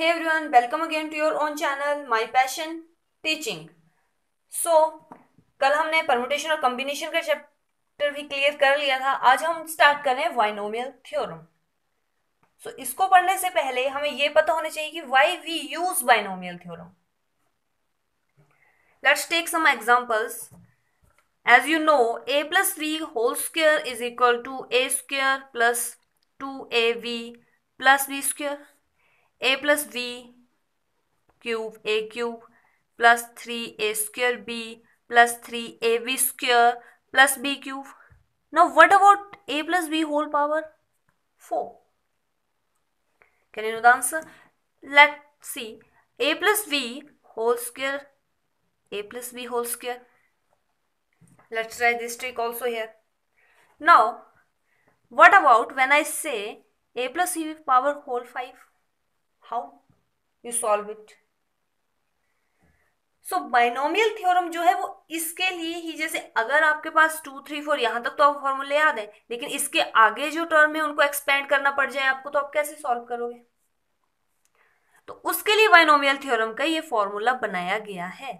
hey everyone welcome again to your own channel my passion teaching so कल हमने permutation और combination का chapter भी क्लियर कर लिया था आज हम स्टार्ट करें रहे हैं वाइनोमियल थ्योरम सो इसको पढ़ने से पहले हमें ये पता होना चाहिए कि why we use binomial theorem let's take some examples as you know A plus B whole square is equal to A square plus two A B plus B square a plus b cube a cube plus 3a square b plus 3ab square plus b cube. Now what about a plus b whole power 4? Can you know the answer? Let's see a plus b whole square a plus b whole square. Let's try this trick also here. Now what about when I say a plus b power whole 5? How you solve it so binomial theorem जो है वो इसके लिए ही जैसे अगर आपके पास to three four यहां तक तो आप फॉर्मूले याद है लेकिन इसके आगे जो टर्म है उनको एक्सपेंड करना पड़ जाए आपको तो आप कैसे सॉल्व करोगे तो उसके लिए बाइनोमियल थ्योरम का ये फॉर्मूला बनाया गया है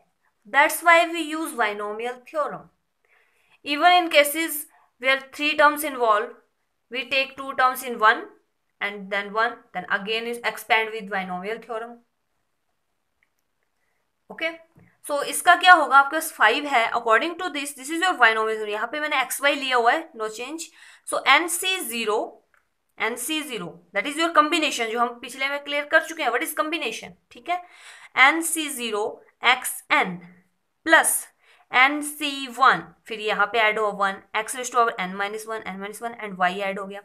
that's why we use binomial theorem even in cases where three terms involve we take two terms in one and then one then again is expand with binomial theorem okay? so, इसका क्या होगा आपके पास five है according to this this is your binomial theory यहाँ पे मैंने X Y लिया हुआ है no change so N C zero N C zero that is your combination जो हम पिछले में क्लियर कर चुके हैं वट इज कम्बिनेशन ठीक है N C zero X N plus N C one फिर यहाँ पे एड हुआ one X raised to power N minus one N minus one and Y add हो गया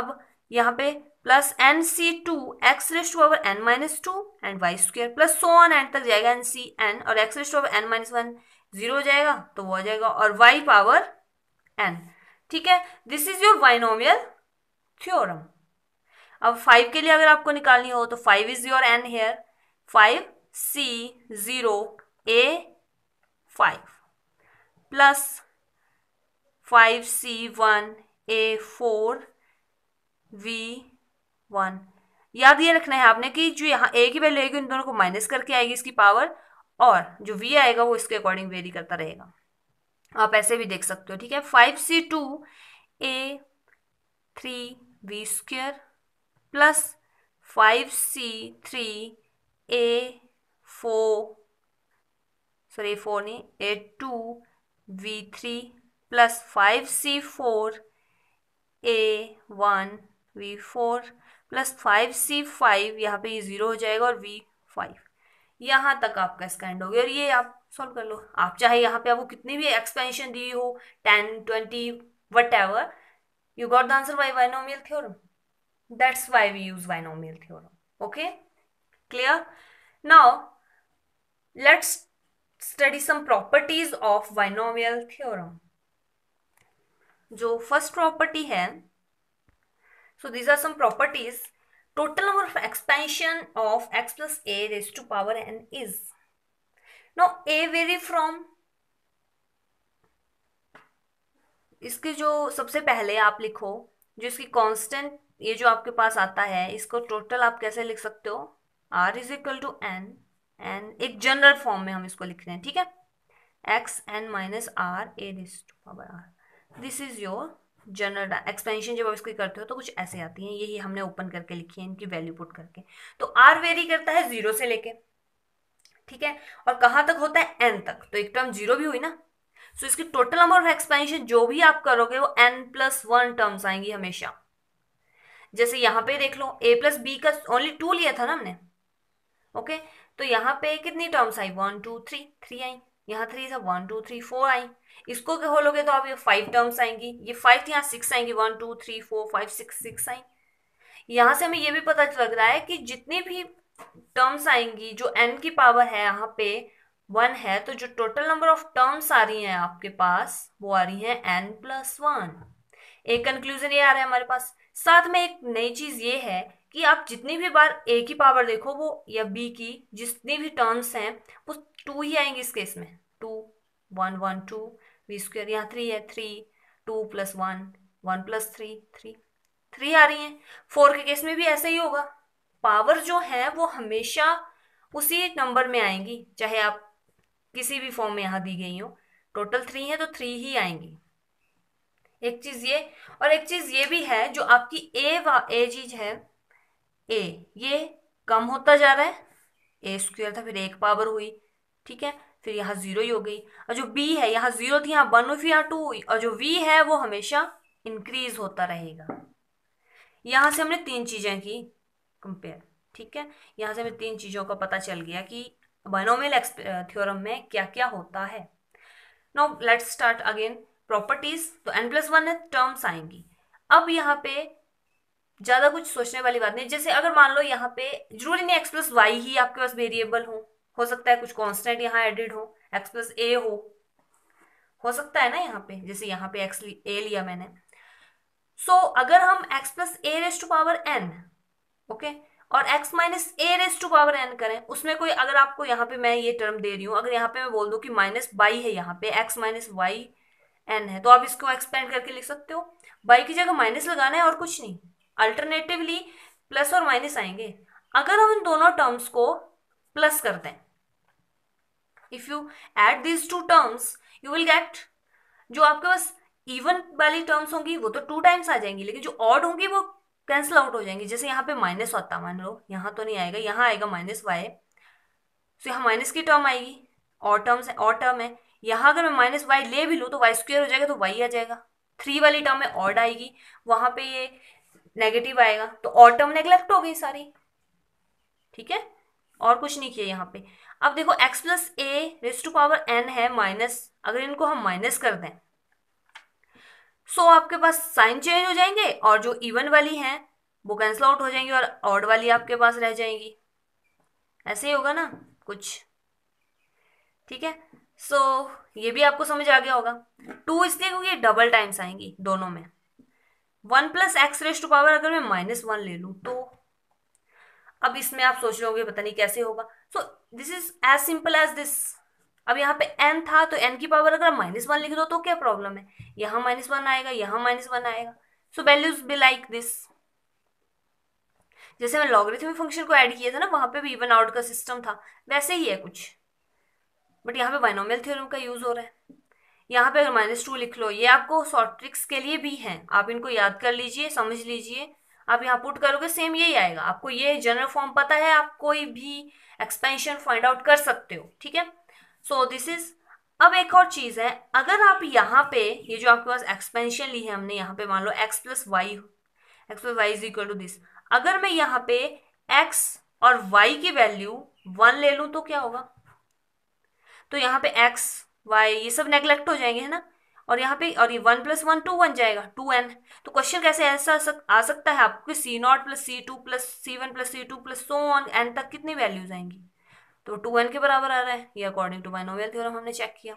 अब यहाँ पे plus N C two X raised to over N minus two and Y square plus so on end तक जाएगा N C N और X raised to over N minus one zero हो जाएगा तो वो आ जाएगा और वाई पावर एन ठीक है this is your binomial theorem अब फाइव के लिए अगर आपको निकालनी हो तो five is your N here five C zero A five plus five C one A four B one याद ये रखना है आपने कि जो यहाँ ए की वैल्यू आएगी उन दोनों को माइनस करके आएगी इसकी पावर और जो वी आएगा वो इसके अकॉर्डिंग वेरी करता रहेगा आप ऐसे भी देख सकते हो ठीक है five C two A three B square plus five C three A four sorry A four नहीं A two B three plus five C four A one B four plus five C five यहाँ पे zero हो जाएगा और V five यहाँ तक आपका इसका एंड हो गया और ये आप सॉल्व कर लो आप चाहे यहाँ पे आपको कितनी भी एक्सपेंशन दी हो ten twenty whatever you got the answer why binomial theorem that's why we use binomial theorem okay clear now let's study some properties of binomial theorem जो फर्स्ट प्रॉपर्टी है So these are some properties. Total number of expansion of x plus a raised to power n is. Now a vary from इसके जो सबसे पहले आप लिखो जो इसकी कांस्टेंट ये जो आपके पास आता है इसको टोटल आप कैसे लिख सकते हो R is equal to N N एक जनरल फॉर्म में हम इसको लिख रहे हैं ठीक है X N minus R A raise to power R this is your general expansion जब आप इसकी करते हो तो कुछ ऐसे आती हैं यही हमने ओपन करके लिखी है इनकी वैल्यू पुट करके तो आर वेरी करता है जीरो से लेके ठीक है और कहाँ तक होता है एन तक तो एक टर्म तो जीरो भी हुई ना सो so, इसकी टोटल नंबर ऑफ एक्सपेंशन जो भी आप करोगे वो एन प्लस वन टर्म्स आएंगी हमेशा जैसे यहाँ पे देख लो ए प्लस बी का ओनली टू लिया था ना हमने ओके okay? तो यहाँ पे कितनी टर्म्स आई वन टू थ्री थ्री आई यहाँ थ्री था वन टू थ्री फोर आई इसको खोलोगे तो आप ये फाइव टर्म्स आएंगी ये फाइव तो यहाँ सिक्स आएंगी one two three four five six six आई यहाँ से हमें ये भी पता लग रहा है कि जितनी भी टर्म्स आएंगी जो एन की पावर है यहाँ पे वन है तो जो टोटल नंबर ऑफ टर्म्स आ रही हैं आपके पास वो आ रही हैं एन प्लस वन एक कंक्लूजन ये आ रहा है हमारे पास साथ में एक नई चीज ये है कि आप जितनी भी बार ए की पावर देखो वो या बी की जितनी भी टर्म्स हैं वो टू ही आएंगी इस केस में two one one two B square यहाँ थ्री है three two plus one one plus three three three आ रही है फोर के केस में भी ऐसा ही होगा पावर जो है वो हमेशा उसी नंबर में आएंगी चाहे आप किसी भी फॉर्म में यहाँ दी गई हो टोटल थ्री है तो थ्री ही आएंगी एक चीज़ ये और एक चीज़ ये भी है जो आपकी ए ए चीज है ए ये कम होता जा रहा है ए स्क्वायर था फिर एक पावर हुई ठीक है फिर तो यहाँ ज़ीरो ही हो गई और जो बी है यहाँ ज़ीरो थी यहाँ वन हुई फिर यहाँ टू हुई और जो वी है वो हमेशा इंक्रीज होता रहेगा यहाँ से हमने तीन चीज़ें की कंपेयर ठीक है यहाँ से हमें तीन चीज़ों का पता चल गया कि बनोमेल थ्योरम में क्या क्या होता है no let's start again properties तो एन प्लस वन टर्म्स आएंगी अब यहाँ पे ज़्यादा कुछ सोचने वाली बात नहीं जैसे अगर मान लो यहाँ पे जरूरी नहीं एक्स प्लस वाई ही आपके पास वेरिएबल हो हो सकता है कुछ कॉन्स्टेंट यहाँ एडिड हो एक्स प्लस ए हो हो सकता है ना यहाँ पे जैसे यहाँ पे एक्स ए लिया मैंने सो so, अगर हम X plus A raise to power N okay और X minus A raise to power N करें उसमें कोई अगर आपको यहाँ पे मैं ये टर्म दे रही हूँ अगर यहाँ पे मैं बोल दू कि माइनस बाई है यहाँ पे एक्स माइनस वाई एन है तो आप इसको एक्सपेंड करके लिख सकते हो बाई की जगह माइनस लगाना है और कुछ नहीं अल्टरनेटिवली प्लस और माइनस आएंगे अगर हम इन दोनों टर्म्स को प्लस कर दें if you add these two terms you will get जो आपके पास इवन वाली टर्म्स होंगी वो तो टू टाइम्स आ जाएंगी लेकिन जो ऑड होंगी वो कैंसिल आउट हो जाएंगी जैसे यहाँ पे माइनस होता है मान लो यहाँ तो नहीं आएगा यहाँ आएगा माइनस वाई सो यहाँ माइनस की टर्म आएगी और टर्म्स है और टर्म है यहाँ अगर मैं माइनस वाई ले भी लूँ तो वाई स्क्वेयर हो जाएगा तो वाई आ जाएगा थ्री वाली टर्म में ऑड आएगी वहाँ पे ये नेगेटिव आएगा तो और टर्म नेग्लेक्ट हो गई सारी ठीक है और कुछ नहीं किया यहाँ पे अब देखो x plus A raise to power N है माइनस अगर इनको हम माइनस कर दें सो so, आपके पास साइन चेंज हो जाएंगे और जो इवन वाली है वो कैंसिल आउट हो जाएंगी और ऑड वाली आपके पास रह जाएंगी ऐसे ही होगा ना कुछ ठीक है सो so, ये भी आपको समझ आ गया होगा टू इसलिए क्योंकि डबल टाइम्स आएंगी दोनों में one plus X raised to power अगर मैं माइनस वन ले लूँ तो अब इसमें आप सोच रहे हो पता नहीं कैसे होगा so this is as simple as this अब यहाँ पे एन था तो एन की पावर अगर माइनस वन लिख दो तो क्या प्रॉब्लम है यहाँ माइनस वन आएगा यहाँ माइनस वन आएगा so values be like this जैसे मैं लॉगरिथमिक फंक्शन को ऐड किया था ना वहां पे भी इवन आउट का सिस्टम था वैसे ही है कुछ बट यहाँ पे बाइनोमियल थ्योरम का यूज़ हो रहा है यहाँ पे अगर माइनस टू लिख लो ये आपको शॉर्ट ट्रिक्स के लिए भी है आप इनको याद कर लीजिए समझ लीजिए आप यहाँ पुट करोगे सेम यही आएगा आपको ये जनरल फॉर्म पता है आप कोई भी एक्सपेंशन फाइंड आउट कर सकते हो ठीक है सो दिस इज अब एक और चीज़ है अगर आप यहाँ पे ये जो आपके पास एक्सपेंशन ली है हमने यहाँ पे मान लो x plus y x plus y is equal to this अगर मैं यहाँ पे एक्स और वाई की वैल्यू वन ले लू तो क्या होगा तो यहाँ पे एक्स वाई ये सब नेग्लेक्ट हो जाएंगे है ना और यहाँ पे और ये वन प्लस वन टू बन जाएगा टू एन तो क्वेश्चन कैसे ऐसा आ सकता है आपको c naught plus c two plus c one plus c two plus so on n तक कितनी वैल्यूज आएंगी तो टू एन के बराबर आ रहा है ये अकॉर्डिंग टू बाइनोमियल थ्योरम हमने चेक किया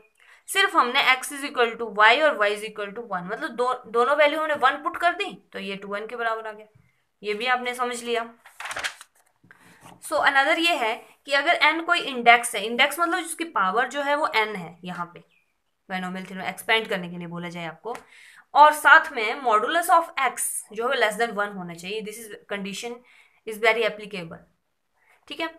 सिर्फ हमने x is equal to y और y is equal to one मतलब दो दोनों वैल्यू हमने वन पुट कर दी तो ये टू एन के बराबर आ गया ये भी आपने समझ लिया सो so, अनदर ये है कि अगर एन कोई इंडेक्स है इंडेक्स मतलब जिसकी पावर जो है वो एन है यहाँ पे बाइनोमियल थ्योरम एक्सपेंड करने के लिए बोला जाए आपको और साथ में मॉडुलस ऑफ एक्स जो है लेस देन वन होना चाहिए this is condition is very applicable ठीक है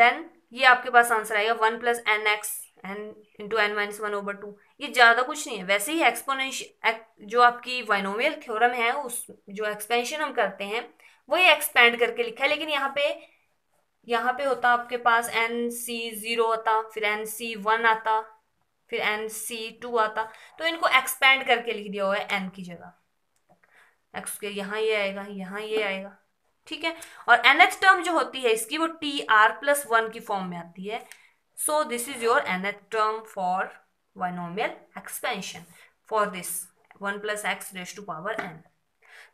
देन ये आपके पास आंसर आएगा one plus n x n into n minus one over two ये ज़्यादा कुछ नहीं है वैसे ही एक्सपोनेंश एक, जो आपकी वाइनोमियल थ्योरम है उस जो एक्सपेंशन हम करते हैं वही एक्सपेंड करके लिखा है लेकिन यहाँ पे यहाँ पे होता आपके पास एन सी ज़ीरो आता फिर एन सी वन आता फिर एन सी टू आता तो इनको एक्सपेंड करके लिख दिया हुआ है एन की जगह एक्स के यहाँ ये आएगा यहाँ ये आएगा ठीक है और एन एच टर्म जो होती है इसकी वो टी आर प्लस वन की फॉर्म में आती है so this is your nth term for binomial expansion for this one plus x raise to power n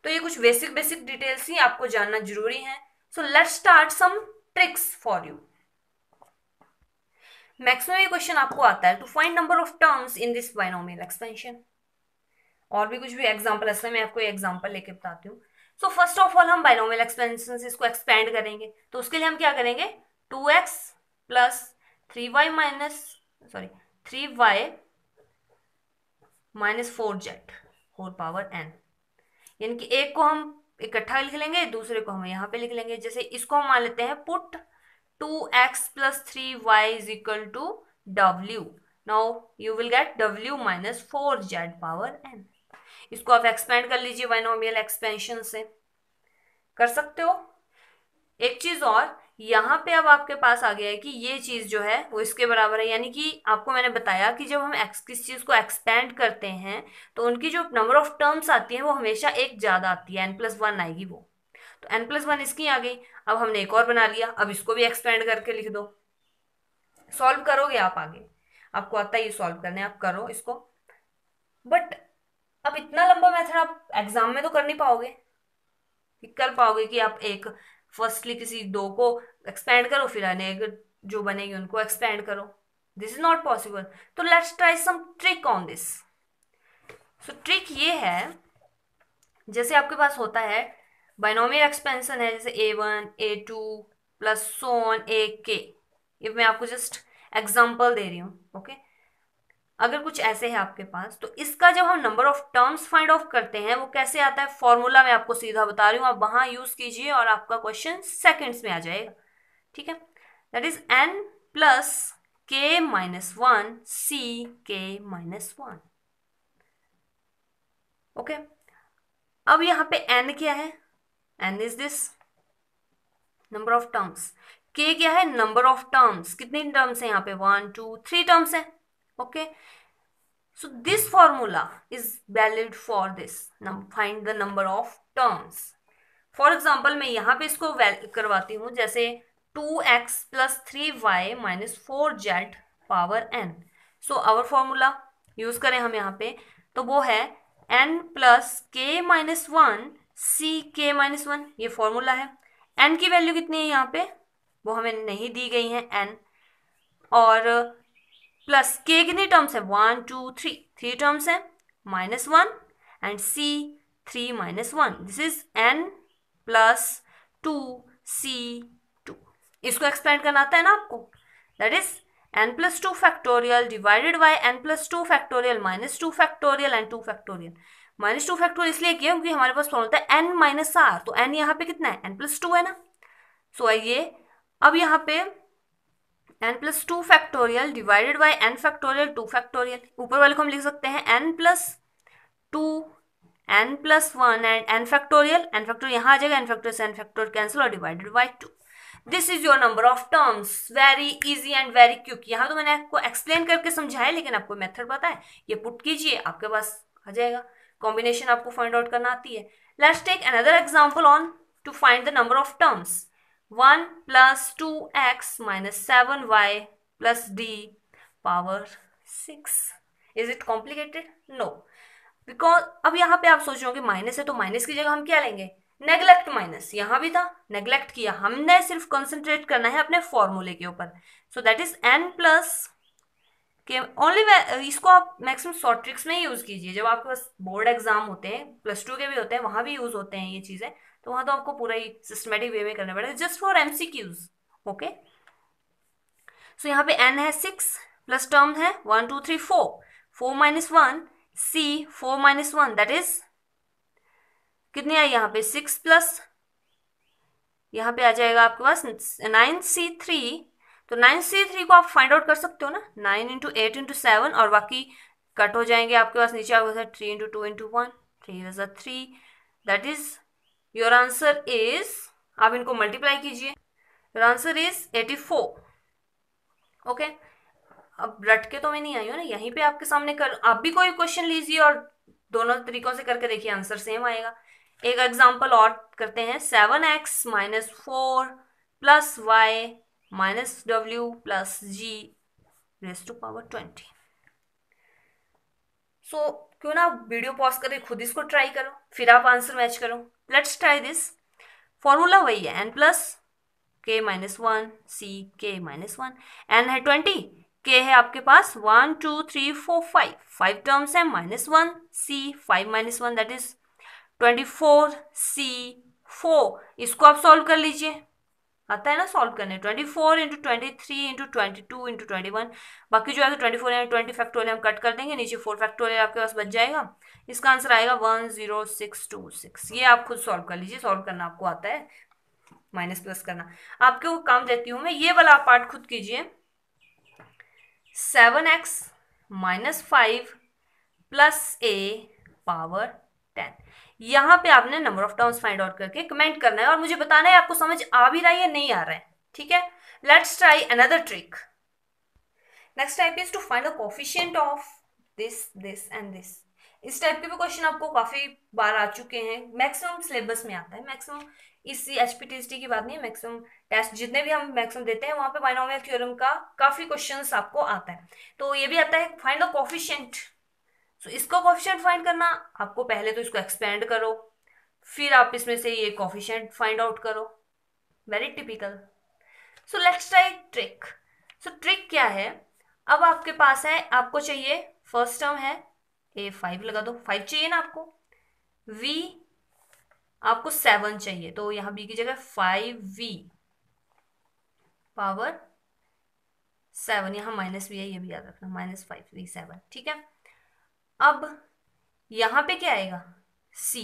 तो ये कुछ बेसिक बेसिक डिटेल्स ही आपको जानना जरूरी है so let start some tricks for you maximum ये क्वेश्चन आपको आता है to find number of terms in this binomial expansion और भी कुछ भी एग्जाम्पल ऐसा मैं आपको एग्जाम्पल लेके बताती हूँ सो फर्स्ट ऑफ ऑल हम बाइनोमियल एक्सपेंशन इसको एक्सपेंड करेंगे तो उसके लिए हम क्या करेंगे two x plus three y minus sorry three y minus four z four power n यानी कि एक को हम इकट्ठा लिख लेंगे दूसरे को हम यहाँ पे लिख लेंगे जैसे इसको हम मान लेते हैं put two x plus three Y is equal to W now you will get W minus four Z power N इसको आप एक्सपेंड कर लीजिए बाइनोमियल एक्सपेंशन से कर सकते हो एक चीज़ और यहाँ पे अब आपके पास आ गया है कि ये चीज़ जो है वो इसके बराबर है यानी कि आपको मैंने बताया कि जब हम एक्स किस चीज़ को एक्सपेंड करते हैं तो उनकी जो नंबर ऑफ टर्म्स आती है वो हमेशा एक ज़्यादा आती है एन प्लस वन आएगी वो तो एन प्लस वन इसकी आ गई अब हमने एक और बना लिया अब इसको भी एक्सपेंड करके लिख दो सॉल्व करोगे आप आगे आपको आता है ये सॉल्व करने आप करो इसको बट अब इतना लंबा मेथड आप एग्जाम में तो कर नहीं पाओगे कर पाओगे कि आप एक फर्स्टली किसी दो को एक्सपेंड करो फिर अनेक जो बनेगी उनको एक्सपेंड करो दिस इज नॉट पॉसिबल तो let's try some trick on this so trick ये है जैसे आपके पास होता है बाइनोमियल एक्सपेंसन है जैसे a one a two plus so on a k ये मैं आपको जस्ट एग्जाम्पल दे रही हूँ ओके अगर कुछ ऐसे है आपके पास तो इसका जब हम number of terms find of करते हैं वो कैसे आता है फॉर्मूला मैं आपको सीधा बता रही हूँ आप वहाँ यूज़ कीजिए और आपका क्वेश्चन सेकेंड्स में आ जाएगा ठीक है that is n plus k minus one c k minus one okay अब यहाँ पे एन क्या है n is this number of terms k क्या है नंबर ऑफ टर्म्स कितने टर्म्स हैं यहाँ पे वन टू थ्री टर्म्स हैं okay so this formula is valid for this find the number of terms for example मैं यहाँ पे इसको करवाती हूँ जैसे two x plus three y minus four Z power n so our formula use करें हम यहाँ पे तो वो है n plus k minus one c k minus one ये फॉर्मूला है एन की वैल्यू कितनी है यहाँ पे वो हमें नहीं दी गई है एन और प्लस के कितनी टर्म्स है one two three three terms है minus one and c three minus one this is n plus two C two इसको एक्सपेंड करना आता है ना आपको that is n plus two factorial divided by n plus two factorial minus two factorial and two factorial minus two factorial इसलिए किया क्योंकि हमारे पास फॉर्म होता है एन माइनस आर तो एन यहाँ पे कितना है एन प्लस टू है ना सो so, आइए अब यहाँ पे n plus two factorial divided by n factorial two factorial ऊपर वाले को हम लिख सकते हैं N plus two n plus one and n factorial n factor यहाँ आ जाएगा n factorial n factor cancel और divided by two this is your number of terms very easy and very quick यहाँ तो मैंने आपको एक्सप्लेन करके समझाया लेकिन आपको मेथड पता है ये पुट कीजिए आपके पास आ जाएगा कॉम्बिनेशन आपको फाइंड आउट करना आती है let's take another example on to find the number of terms one plus two x minus seven y plus d power six is it complicated no because अब यहाँ पे आप सोच रहे हो कि माइनस है तो माइनस की जगह हम क्या लेंगे नेग्लेक्ट माइनस यहाँ भी था नेग्लेक्ट किया हमने सिर्फ कंसंट्रेट करना है अपने फॉर्मूले के ऊपर so that is n plus k only इसको आप मैक्सिमम शॉर्ट ट्रिक्स में यूज़ कीजिए जब आपके पास बोर्ड एग्जाम होते हैं प्लस टू के भी होते हैं वहाँ भी यूज़ होते हैं ये चीज़ें तो वहाँ तो आपको पूरा ही सिस्टमेटिक वे में करना पड़ेगा just for MCQs okay so यहाँ पे एन है सिक्स प्लस टर्म है one two three four four minus one c four minus one that is कितनी आई यहाँ पे सिक्स प्लस यहाँ पे आ जाएगा आपके पास नाइन सी थ्री तो नाइन सी थ्री को आप फाइंड आउट कर सकते हो ना nine into eight into seven और बाकी कट हो जाएंगे आपके पास नीचे आपके three into two into one three three that is your answer is आप इनको मल्टीप्लाई कीजिए your answer is eighty four okay अब रट के तो मैं नहीं आई हूँ ना यहीं पे आपके सामने कर आप भी कोई क्वेश्चन लीजिए और दोनों तरीकों से करके देखिए आंसर सेम आएगा एक एग्जाम्पल और करते हैं seven x minus four plus y minus डब्ल्यू plus g raise to power twenty so क्यों ना वीडियो पॉज करके खुद इसको ट्राई करो फिर आप आंसर मैच करो लेट्स ट्राई दिस फॉर्मूला वही है n plus k minus one c k minus one n है ट्वेंटी के है आपके पास one two three four five five terms है minus one c five minus one that is twenty four c four इसको आप solve कर लीजिए आता है ना सॉल्व करने twenty four into twenty three into twenty two into twenty one बाकी जो है twenty four into twenty factorial हम कट कर देंगे नीचे फोर फैक्टोरियल आपके पास बच जाएगा इसका आंसर आएगा one zero six two six ये आप खुद सॉल्व कर लीजिए सॉल्व करना आपको आता है माइनस प्लस करना आपके वो काम देती हूँ मैं ये वाला पार्ट खुद कीजिए seven x minus five plus a power ten यहाँ पे आपने number of terms find out करके कमेंट करना है और मुझे बताना है आपको समझ आ भी रहा है या नहीं आ रहा है ठीक है let's try another trick next type is to find the coefficient of this this and this इस टाइप के भी क्वेश्चन आपको काफ़ी बार आ चुके हैं मैक्सिमम सिलेबस में आता है मैक्सिमम इसी एच पी की बात नहीं है मैक्सिमम टेस्ट जितने भी हम मैक्सिमम देते हैं वहां पे बाइनोमियल थ्योरम का काफ़ी क्वेश्चंस आपको आता है तो ये भी आता है find the coefficient so so, इसका कॉफिशेंट फाइंड करना आपको पहले तो इसको एक्सपेंड करो फिर आप इसमें से ये कॉफिशेंट फाइंड आउट करो very typical so let's try trick so trick क्या है अब आपके पास है आपको चाहिए फर्स्ट टर्म है ए फाइव लगा दो फाइव चाहिए ना आपको वी आपको सेवन चाहिए तो यहाँ बी की जगह फाइव वी पावर सेवन यहाँ माइनस भी है ये भी याद रखना माइनस फाइव वी सेवन ठीक है अब यहां पे क्या आएगा सी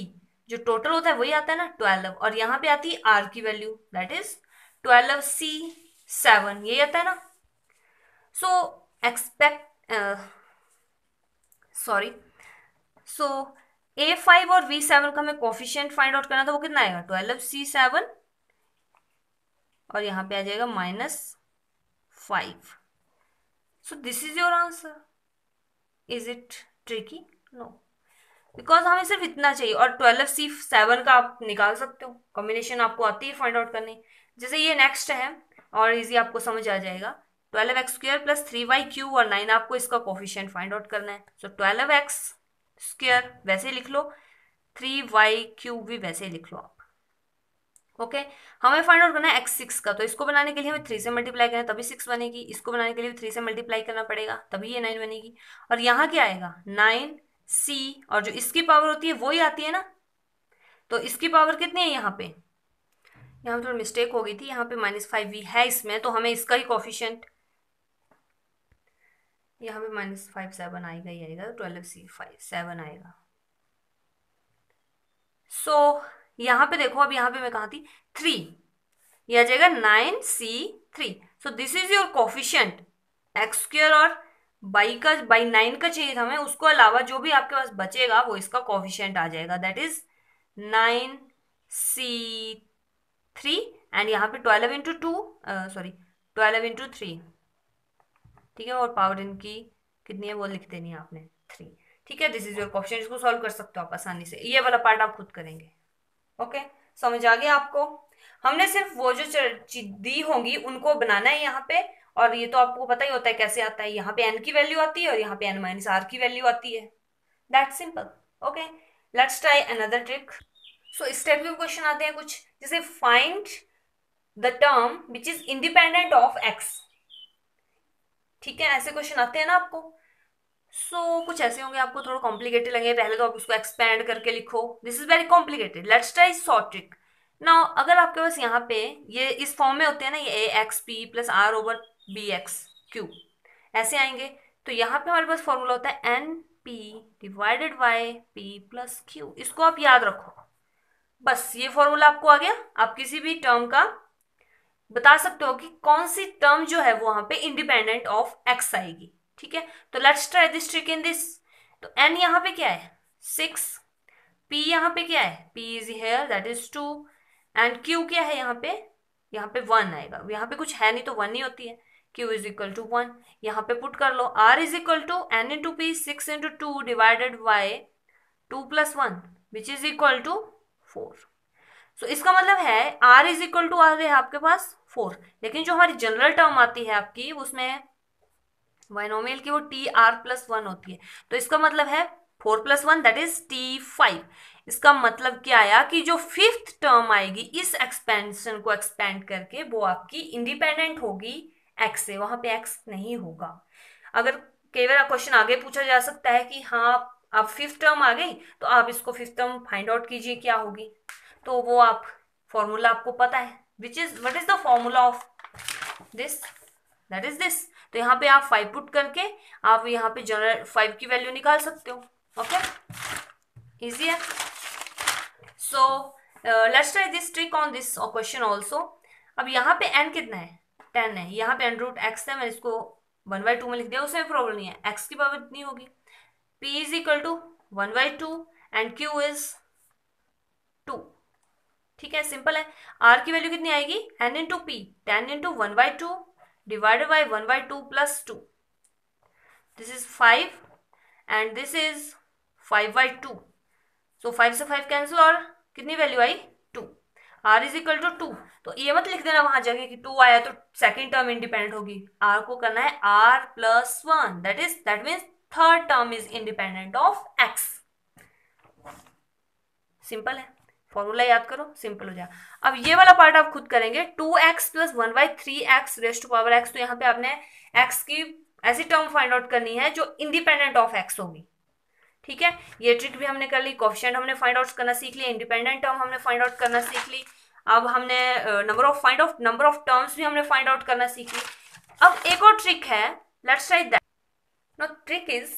जो टोटल होता है वही आता है ना ट्वेल्व और यहां पे आती है आर की value that is twelve c seven यही आता है ना so expect sorry so a five और वी सेवन का हमें कॉफिशियंट फाइंड आउट करना था तो वो कितना आएगा ट्वेल्व सी सेवन और यहां पे आ जाएगा minus five so this is your answer is it tricky no because हमें सिर्फ इतना चाहिए और ट्वेल्व सी सेवन का आप निकाल सकते हो कॉम्बिनेशन आपको आती है फाइंड आउट करने जैसे ये नेक्स्ट है और इजी आपको समझ आ जाएगा twelve x square plus three y cube और नाइन आपको इसका कॉफिशियंट फाइंड आउट करना है सो ट्वेल्व एक्स स्क्र वैसे लिख लो थ्री वाई क्यू भी वैसे लिख लो आप ओके okay? हमें फाइंड आउट करना है एक्स सिक्स का तो इसको बनाने के लिए हमें थ्री से मल्टीप्लाई करना है तभी सिक्स बनेगी इसको बनाने के लिए थ्री से मल्टीप्लाई करना पड़ेगा तभी ये नाइन बनेगी और यहाँ क्या आएगा नाइन सी और जो इसकी पावर होती है वो ही आती है ना तो इसकी पावर कितनी है यहाँ पे यहाँ थोड़ी मिस्टेक हो गई थी यहाँ पे माइनस फाइव वी है इसमें तो हमें इसका ही कॉफिशेंट यहाँ पे माइनस फाइव सेवन आएगा ही आएगा ट्वेल्व सी फाइव सेवन आएगा सो so, यहां पे देखो अब यहां पे मैं कहा थी थ्री यह आ जाएगा nine c three so this is your coefficient x square और बाई का बाई नाइन का चाहिए था हमें उसको अलावा जो भी आपके पास बचेगा वो इसका कॉफिशियंट आ जाएगा that is nine c three and यहाँ पे twelve into two sorry twelve into three ठीक है और पावर इनकी कितनी है वो लिख देनी है आपने थ्री ठीक है दिस इज योर क्वेश्चन इसको सॉल्व कर सकते हो आप आसानी से ये वाला पार्ट आप खुद करेंगे ओके समझ आ गया आपको हमने सिर्फ वो जो दी होंगी उनको बनाना है यहाँ पे और ये तो आपको पता ही होता है कैसे आता है यहाँ पे एन की वैल्यू आती है और यहाँ पे एन माइनस आर की वैल्यू आती है that simple okay let's try another trick so step के क्वेश्चन आते हैं कुछ जैसे find the term which is independent of x ठीक है ऐसे क्वेश्चन आते हैं ना आपको सो so, कुछ ऐसे होंगे आपको थोड़ा कॉम्प्लिकेटेड लगे पहले तो आप उसको एक्सपेंड करके लिखो this is very complicated let's try sort trick ना अगर आपके पास यहाँ पे ये इस फॉर्म में होते हैं ना ये a x p plus r over b x q ऐसे आएंगे तो यहाँ पे हमारे पास फॉर्मूला होता है n p divided by p plus q इसको आप याद रखो बस ये फॉर्मूला आपको आ गया आप किसी भी टर्म का बता सकते हो कि कौन सी टर्म जो है वो वहां पे इंडिपेंडेंट ऑफ एक्स आएगी ठीक है तो let's try this trick in this तो एन यहाँ पे क्या है सिक्स पी यहाँ पे क्या है p is here that is two and q क्या है यहाँ पे यहाँ पे वन आएगा यहाँ पे कुछ है नहीं तो वन ही होती है q is equal to one यहाँ पे पुट कर लो r is equal to n into p six into two divided by two plus one which is equal to four so इसका मतलब है r is equal to r है आपके पास four लेकिन जो हमारी जनरल टर्म आती है आपकी उसमें बाइनोमियल की वो टी आर प्लस वन होती है तो इसका मतलब है four plus one that is t five इसका मतलब क्या आया कि जो फिफ्थ टर्म आएगी इस एक्सपेंशन को एक्सपेंड करके वो आपकी इंडिपेंडेंट होगी एक्स से वहां पे एक्स नहीं होगा अगर कई बार क्वेश्चन आगे पूछा जा सकता है कि हाँ आप फिफ्थ टर्म आ गई तो आप इसको फिफ्थ टर्म फाइंड आउट कीजिए क्या होगी तो वो आप फॉर्मूला आपको पता है which is what is the formula of this that is this तो यहाँ पे आप फाइव पुट करके आप यहाँ पे जनरल फाइव की वैल्यू निकाल सकते हो ओके इजी है so let's try this trick on this question also अब यहाँ पे एन कितना है टेन है यहाँ पे एन रूट एक्स है मैंने इसको वन बाई टू में लिख दिया उसमें प्रॉब्लम नहीं है एक्स की पावर इतनी होगी p is equal to one by two and q is two ठीक है सिंपल है आर की वैल्यू कितनी आएगी n into p ten into one by two divided by 1 by 2 plus 2 this is 5 and this is 5 by 2 so 5 से 5 cancel और कितनी value आई 2 r is equal to two तो ये मत लिख देना वहां जाके कि 2 आया तो सेकेंड टर्म इंडिपेंडेंट होगी r को करना है r plus one that is that means third term is independent of x simple है फॉर्मूला याद करो सिंपल हो जाए अब ये वाला पार्ट आप खुद करेंगे two x plus one by three x raised power x तो यहाँ पे आपने एक्स की ऐसी टर्म फाइंड आउट करनी है जो इंडिपेंडेंट ऑफ एक्स होगी ठीक है ये ट्रिक भी हमने कर ली क्वेश्चन हमने फाइंड आउट करना सीख लिया इंडिपेंडेंट टर्म हमने फाइंड आउट करना सीख ली अब हमने number of find of number of terms भी हमने फाइंड आउट करना सीख ली अब एक और ट्रिक है let's try that no trick is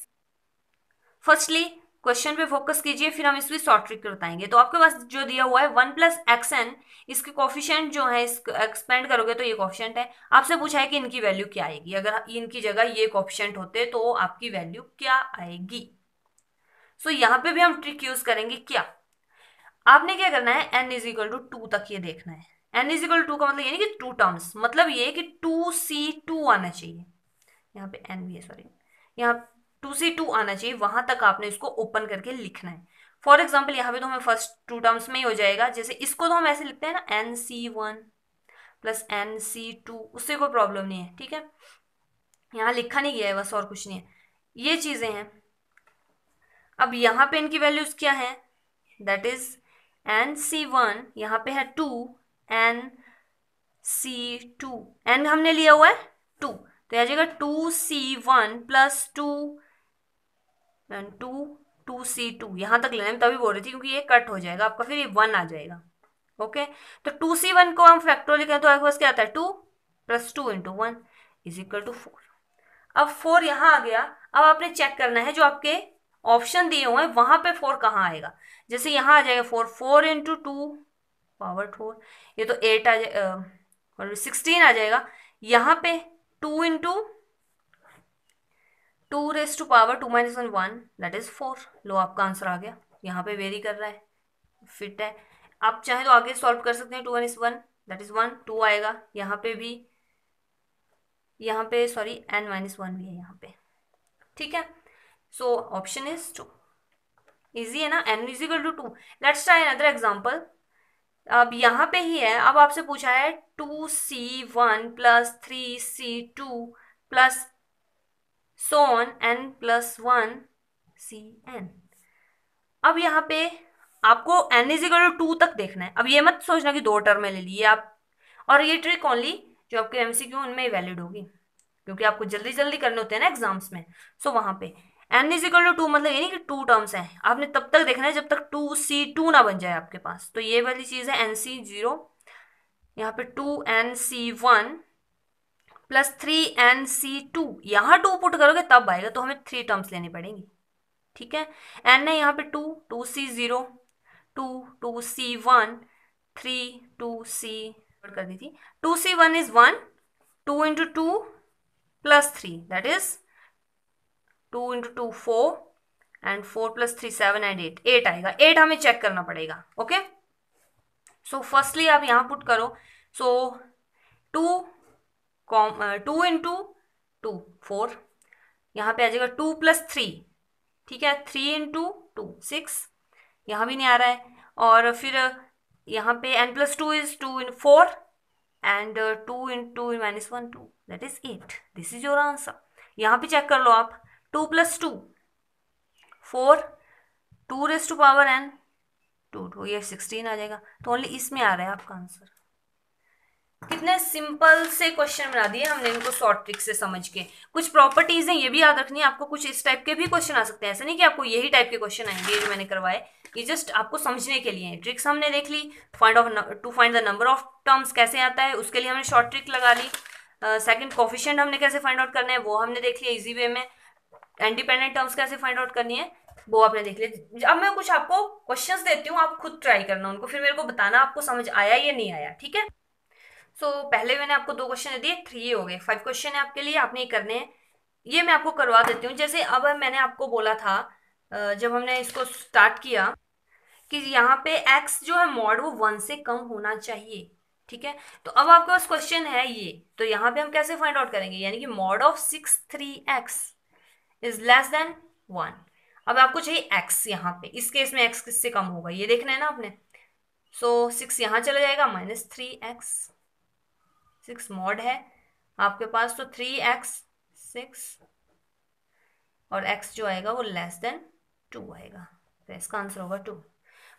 firstly question पे फोकस कीजिए फिर हम इसकी शॉर्ट ट्रिक बताएंगे तो आपके पास जो दिया हुआ है वन प्लस एक्स एन इसके कॉफिशियंट जो है इसको एक्सपेंड करोगे तो ये कॉफिशियंट है आपसे पूछा है कि इनकी वैल्यू क्या आएगी अगर इनकी जगह ये कॉफिशियंट होते तो आपकी वैल्यू क्या आएगी सो so, यहाँ पे भी हम ट्रिक यूज करेंगे क्या आपने क्या करना है n is equal to two तक ये देखना है एन इज इक्वल टू का मतलब ये नहीं कि टू टर्म्स मतलब ये कि टू सी टू आना चाहिए यहाँ पे एन भी है सॉरी यहाँ टू से टू आना चाहिए वहां तक आपने इसको ओपन करके लिखना है फॉर एग्जाम्पल यहाँ पे तो हमें फर्स्ट टू टर्म्स में ही हो जाएगा जैसे इसको तो हम ऐसे लिखते हैं ना n C one plus N C two उससे कोई प्रॉब्लम नहीं है ठीक है यहाँ लिखा नहीं गया है बस और कुछ नहीं है ये चीज़ें हैं अब यहाँ पे इनकी वैल्यूज़ क्या है that is n C one यहाँ पे है two n C two n हमने लिया हुआ है टू तो आ जाएगा two C one plus two two two सी टू यहाँ तक लेना तभी बोल रही थी क्योंकि ये कट हो जाएगा आपका फिर ये वन आ जाएगा ओके तो टू सी वन को हम फैक्टर लिखें तो आपके पास क्या आता है two plus two into one is equal to four अब फोर यहाँ आ गया अब आपने चेक करना है जो आपके ऑप्शन दिए हुए हैं वहाँ पे फोर कहाँ आएगा जैसे यहाँ आ जाएगा four four into two power four ये तो एट आ जाए सिक्सटीन आ जाएगा यहाँ पे two into two raise to power two minus one one that is four लो आपका आंसर आ गया यहाँ पे वेरी कर रहा है फिट है आप चाहे तो आगे सॉल्व कर सकते हैं two one is one that is one two आएगा यहाँ पे भी यहाँ पे सॉरी एन माइनस वन भी है यहाँ पे ठीक है so option is two easy है ना n is equal to two let's try another example अब यहाँ पे ही है अब आपसे पूछा है two C one plus three C two plus so on n plus one C n अब यहाँ पे आपको एन इज इक्वल टू तक देखना है अब ये मत सोचना कि दो टर्म ले लिए आप और ये ट्रिक ओनली जो आपके एम सी क्यू उनमें वैलिड होगी क्योंकि आपको जल्दी जल्दी करने होते हैं ना एग्जाम्स में सो so, वहाँ पे n is equal to two मतलब ये नहीं कि टू टर्म्स हैं आपने तब तक देखना है जब तक टू सी टू ना बन जाए आपके पास तो ये वाली चीज़ है एन सी जीरो यहाँ पे two n C one plus three n C two यहाँ टू पुट करोगे तब आएगा तो हमें थ्री टर्म्स लेनी पड़ेंगी ठीक है एन है यहाँ पे two two C zero two two C one three two C कर दी थी two C one is one two into two plus three that is two into two four and four plus three seven and eight eight आएगा eight हमें check करना पड़ेगा okay so firstly आप यहाँ put करो so two comma two into two four यहाँ पे आ जाएगा टू प्लस थ्री ठीक है थ्री इंटू टू सिक्स यहाँ भी नहीं आ रहा है और फिर यहाँ पे n plus two is two in four and two in two in minus one two that is eight this is your answer यहाँ पे चेक कर लो आप two plus two four two raise to power n two two ये sixteen आ जाएगा तो only इसमें आ रहा है आपका आंसर कितने सिंपल से क्वेश्चन बना दिए हमने इनको शॉर्ट ट्रिक से समझ के कुछ प्रॉपर्टीज हैं ये भी याद रखनी है आपको कुछ इस टाइप के भी क्वेश्चन आ सकते हैं ऐसा नहीं कि आपको यही टाइप के क्वेश्चन आएंगे जो मैंने करवाए ये जस्ट आपको समझने के लिए ट्रिक्स हमने देख ली find of to find the number of terms कैसे आता है उसके लिए हमने शॉर्ट ट्रिक लगा ली uh, कॉफिशेंट हमने कैसे फाइंड आउट करना है वो हमने देख लिया इजी वे में इंडिपेंडेंट टर्म्स कैसे फाइंड आउट करनी है वो आपने देख लिया अब मैं कुछ आपको क्वेश्चंस देती हूँ आप खुद ट्राई करना उनको फिर मेरे को बताना आपको समझ आया या नहीं आया ठीक है सो तो so, पहले मैंने आपको दो क्वेश्चन दिए थ्री हो गए फाइव क्वेश्चन है आपके लिए आपने करने हैं ये मैं आपको करवा देती हूँ जैसे अब मैंने आपको बोला था जब हमने इसको स्टार्ट किया कि यहाँ पे एक्स जो है मॉड वो वन से कम होना चाहिए ठीक है तो अब आपके पास क्वेश्चन है ये तो यहाँ पे हम कैसे फाइंड आउट करेंगे यानी कि mod of six three x is less than one अब आपको चाहिए एक्स यहाँ पे इस केस में एक्स किससे कम होगा ये देखना है ना आपने सो सिक्स यहाँ चला जाएगा minus three x six mod है आपके पास तो थ्री एक्स सिक्स और एक्स जो आएगा वो लेस देन टू आएगा तो इसका आंसर होगा टू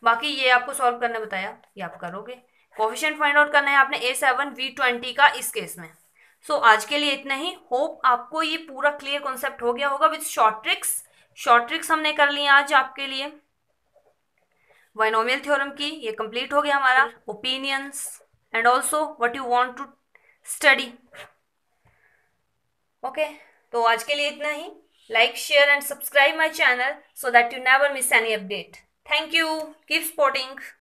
बाकी ये आपको सॉल्व करने बताया ये आप करोगे कोफिशियंट फाइंड आउट करना है आपने ए सेवन वी ट्वेंटी का इस केस में सो so, आज के लिए इतना ही होप आपको ये पूरा क्लियर कॉन्सेप्ट हो गया होगा with short tricks short tricks हमने कर ली आज आपके लिए वाइनोमियल थ्योरम की ये कंप्लीट हो गया हमारा opinions and also what you want to study okay तो आज के लिए इतना ही like share and subscribe my channel so that you never miss any update thank you keep sporting